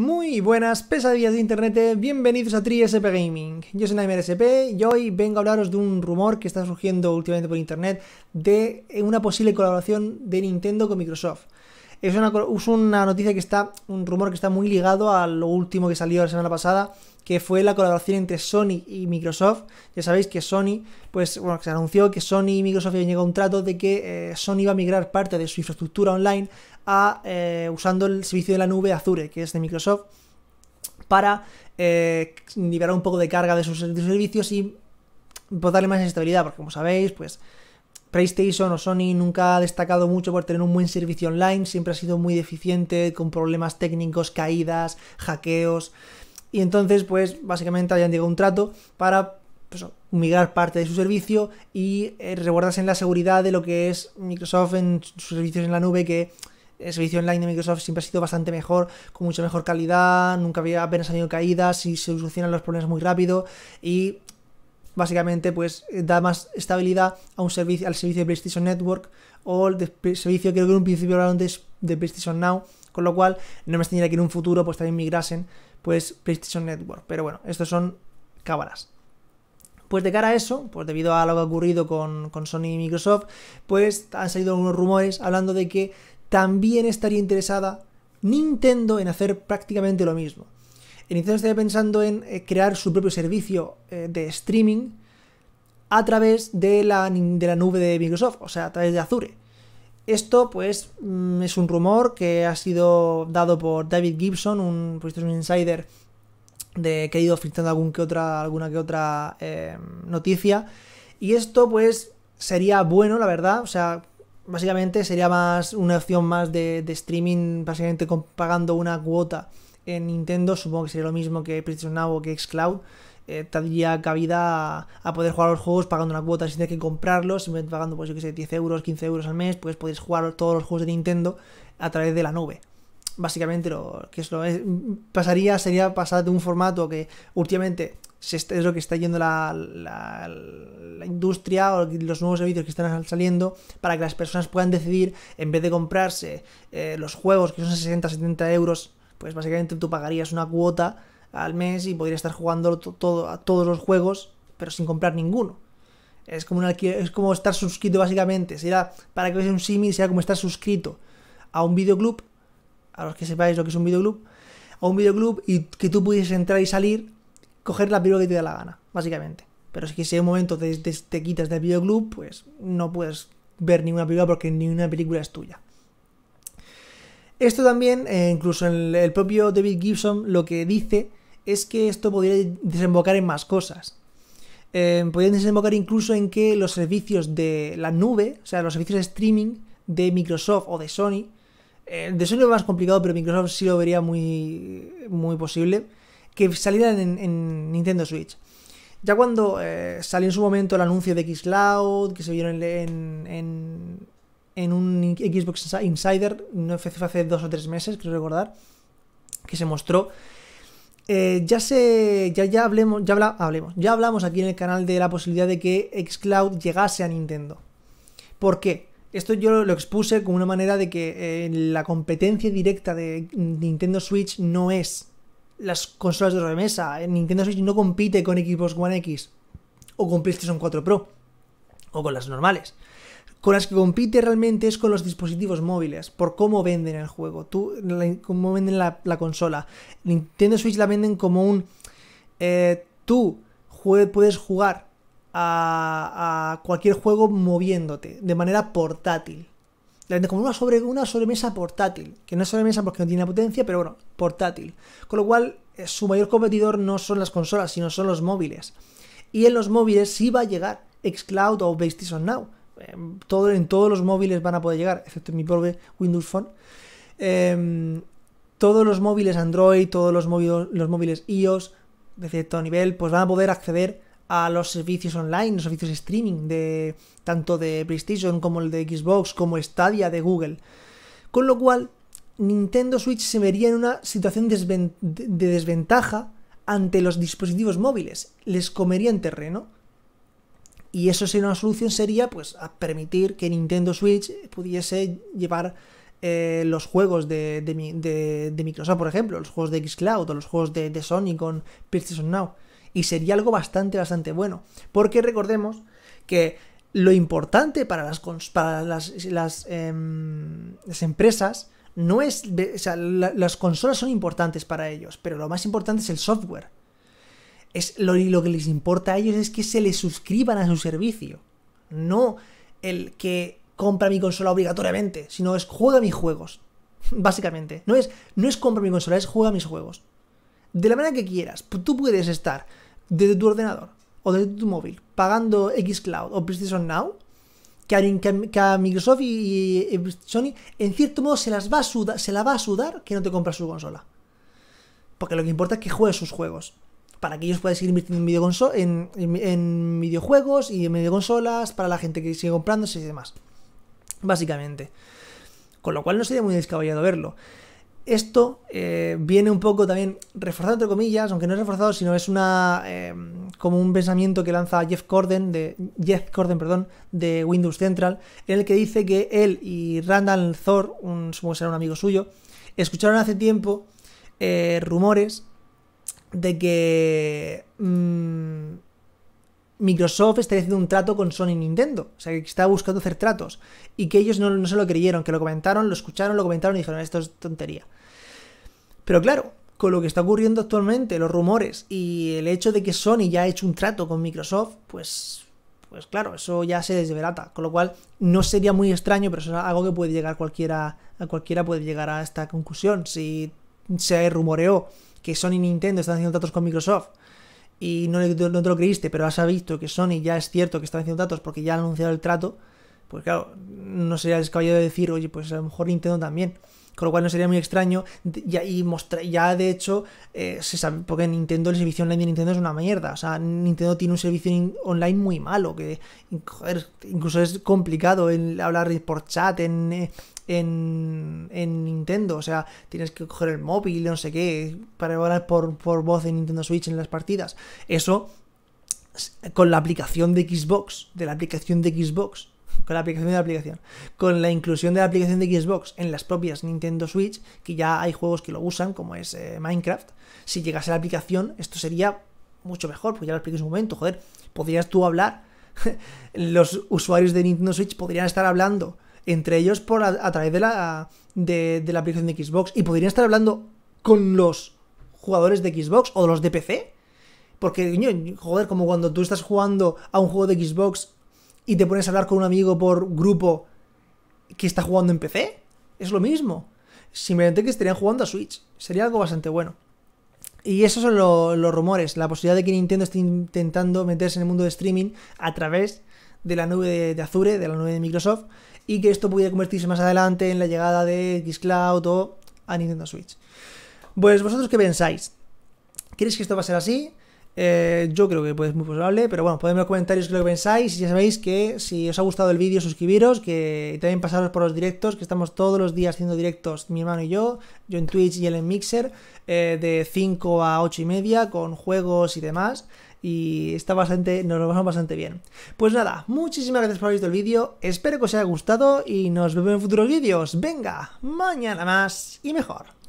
Muy buenas pesadillas de internet, bienvenidos a TriSP Gaming. Yo soy SP y hoy vengo a hablaros de un rumor que está surgiendo últimamente por internet de una posible colaboración de Nintendo con Microsoft. Es una, noticia que está, un rumor que está muy ligado a lo último que salió la semana pasada, que fue la colaboración entre Sony y Microsoft. Ya sabéis que Sony, pues bueno, se anunció que Sony y Microsoft habían llegado a un trato de que eh, Sony iba a migrar parte de su infraestructura online a eh, usando el servicio de la nube Azure, que es de Microsoft, para eh, liberar un poco de carga de sus, servicios y pues, darle más estabilidad, porque como sabéis, pues PlayStation o Sony nunca ha destacado mucho por tener un buen servicio online, siempre ha sido muy deficiente, con problemas técnicos, caídas, hackeos. Y entonces, pues básicamente habían llegado a un trato para pues, migrar parte de su servicio y eh, en la seguridad de lo que es Microsoft en sus servicios en la nube, que el servicio online de Microsoft siempre ha sido bastante mejor, con mucha mejor calidad, nunca había apenas tenido caídas y se solucionan los problemas muy rápido. Y básicamente pues da más estabilidad a un servicio, al servicio de PlayStation Network o el servicio que en un principio hablaron de, PlayStation Now, con lo cual no me extrañaría que en un futuro pues también migrasen pues PlayStation Network, pero bueno, estos son cámaras. Pues de cara a eso, pues debido a lo que ha ocurrido con, con Sony y Microsoft, pues han salido algunos rumores hablando de que también estaría interesada Nintendo en hacer prácticamente lo mismo. En Nintendo pensando en eh, crear su propio servicio eh, de streaming a través de la, de la nube de Microsoft, o sea, a través de Azure. Esto, pues, mm, es un rumor que ha sido dado por David Gibson, un, pues, insider de, que ha ido filtrando que otra, alguna que otra em, noticia. Y esto, pues, sería bueno, la verdad. O sea, básicamente sería más una opción más de, streaming, básicamente pagando una cuota en Nintendo, supongo que sería lo mismo que PlayStation Now o que Xcloud, eh, tendría cabida a, poder jugar los juegos pagando una cuota sin tener que comprarlos, simplemente pagando, pues yo que sé, 10 euros, 15 euros al mes, pues podéis jugar todos los juegos de Nintendo a través de la nube. Básicamente lo que es lo eh, pasaría sería pasar de un formato que últimamente es lo que está yendo la, industria o los nuevos servicios que están saliendo para que las personas puedan decidir, en vez de comprarse eh, los juegos que son 60, 70 euros pues básicamente tú pagarías una cuota al mes y podrías estar jugando todo, a todos los juegos, pero sin comprar ninguno. Es como, es como estar suscrito básicamente. Será, para que veas un simi sea como estar suscrito a un videoclub, a los que sepáis lo que es un videoclub, a un videoclub y que tú pudieses entrar y salir, coger la película que te da la gana, básicamente. Pero si en un momento te, te, te quitas del videoclub, pues no puedes ver ninguna película porque ninguna película es tuya. Esto también, eh, incluso el, propio David Gibson lo que dice es que esto podría desembocar en más cosas. Eh, podría desembocar incluso en que los servicios de la nube, o sea, los servicios de streaming de Microsoft o de Sony, eh, de Sony es más complicado, pero Microsoft sí lo vería muy, muy posible, que salieran en, Nintendo Switch. Ya cuando salió en su momento el anuncio de Xcloud, que se vieron en, en un Xbox Insider, no hace dos o tres meses, creo recordar, que se mostró. Eh, ya se. Ya, hablemos. Ya, habla, hablemos. Ya hablamos aquí en el canal de la posibilidad de que Xcloud llegase a Nintendo. ¿Por qué? Esto yo lo expuse como una manera de que eh, la competencia directa de Nintendo Switch no es las consolas de remesa. Nintendo Switch no compite con Xbox One X o con PlayStation 4 Pro o con las normales con las que compite realmente es con los dispositivos móviles, por cómo venden el juego, tú, cómo venden la, consola. Nintendo Switch la venden como un... Eh, tú puedes jugar a, cualquier juego moviéndote, de manera portátil. La venden como una, sobre, una sobremesa portátil, que no es sobremesa porque no tiene potencia, pero bueno, portátil. Con lo cual, eh, su mayor competidor no son las consolas, sino son los móviles. Y en los móviles sí va a llegar xCloud o PlayStation Now Em, todo, en todos los móviles van a poder llegar, excepto en mi pobre Windows Phone. Em, todos los móviles Android, todos los, móviles, los móviles iOS de cierto nivel, pues van a poder acceder a los servicios online, los servicios streaming de tanto de PlayStation como el de Xbox, como Stadia de Google. Con lo cual, Nintendo Switch se vería en una situación de desventaja ante los dispositivos móviles. Les comería en terreno. Y eso sería una solución, sería pues permitir que Nintendo Switch pudiese llevar eh, los juegos de, Microsoft, por ejemplo, los juegos de Xcloud o los juegos de, Sony con PlayStation Now. Y sería algo bastante, bastante bueno. Porque recordemos que lo importante para las, para las, em, las, empresas no es... o sea, las consolas son importantes para ellos, pero lo más importante es el software. Es lo, que les importa a ellos es que se les suscriban a su servicio. No el que compra mi consola obligatoriamente, sino es juega mis juegos. Básicamente. No es, no es compra mi consola, es juega mis juegos. De la manera que quieras, tú puedes estar desde tu ordenador o desde tu móvil pagando Xcloud o PlayStation Now que a, Microsoft y, Sony, en cierto modo, se, las a se la va a sudar que no te compras su consola. Porque lo que importa es que juegues sus juegos para que ellos puedan seguir invirtiendo en, en, videojuegos y en videoconsolas, para la gente que sigue comprándose y demás. Básicamente. Con lo cual no sería muy descabellado verlo. Esto eh, viene un poco también reforzado, entre comillas, aunque no es reforzado, sino es una eh, como un pensamiento que lanza Jeff Corden, de, Jeff Corden perdón, de Windows Central, en el que dice que él y Randall Thor, un, supongo que será un amigo suyo, escucharon hace tiempo eh, rumores de que mm, Microsoft está haciendo un trato con Sony y Nintendo. O sea, que está buscando hacer tratos. Y que ellos no, se lo creyeron, que lo comentaron, lo escucharon, lo comentaron y dijeron, esto es tontería. Pero claro, con lo que está ocurriendo actualmente, los rumores y el hecho de que Sony ya ha hecho un trato con Microsoft, pues, pues claro, eso ya se desvelata. Con lo cual, no sería muy extraño, pero es algo que puede llegar cualquiera, a cualquiera puede llegar a esta conclusión. Si se rumoreó que Sony y Nintendo están haciendo tratos con Microsoft y no, no te lo creíste, pero has visto que Sony ya es cierto que están haciendo tratos porque ya han anunciado el trato, pues claro, no sería descabellado decir, oye, pues a lo mejor Nintendo también con lo cual no sería muy extraño. Ya, y ya de hecho, eh, se sabe, porque Nintendo, el servicio online de Nintendo es una mierda. O sea, Nintendo tiene un servicio online muy malo, que joder, incluso es complicado hablar por chat en, en, Nintendo. O sea, tienes que coger el móvil, no sé qué, para hablar por, por voz en Nintendo Switch en las partidas. Eso con la aplicación de Xbox, de la aplicación de Xbox, la aplicación de la aplicación, con la inclusión de la aplicación de Xbox en las propias Nintendo Switch, que ya hay juegos que lo usan, como es eh, Minecraft, si llegase la aplicación, esto sería mucho mejor, pues ya lo expliqué en un momento, joder, podrías tú hablar, los usuarios de Nintendo Switch podrían estar hablando entre ellos por a, través de la, de, la aplicación de Xbox y podrían estar hablando con los jugadores de Xbox o los de PC. Porque, joder, como cuando tú estás jugando a un juego de Xbox y te pones a hablar con un amigo por grupo que está jugando en PC. Es lo mismo. Simplemente que estarían jugando a Switch. Sería algo bastante bueno. Y esos son los rumores, la posibilidad de que Nintendo esté intentando meterse en el mundo de streaming a través de la nube de, Azure, de la nube de Microsoft, y que esto pudiera convertirse más adelante en la llegada de Xcloud o a Nintendo Switch. Pues vosotros qué pensáis? ¿Crees que esto va a ser así? Eh, yo creo que pues, es muy probable, pero bueno, ponedme en los comentarios lo que pensáis. Ya sabéis que si os ha gustado el vídeo, suscribiros, que también pasaros por los directos, que estamos todos los días haciendo directos, mi hermano y yo, yo en Twitch y él en Mixer, eh, de 5 a 8 y media, con juegos y demás. Y está bastante, nos lo pasamos bastante bien. Pues nada, muchísimas gracias por haber visto el vídeo. Espero que os haya gustado y nos vemos en futuros vídeos. Venga, mañana más y mejor.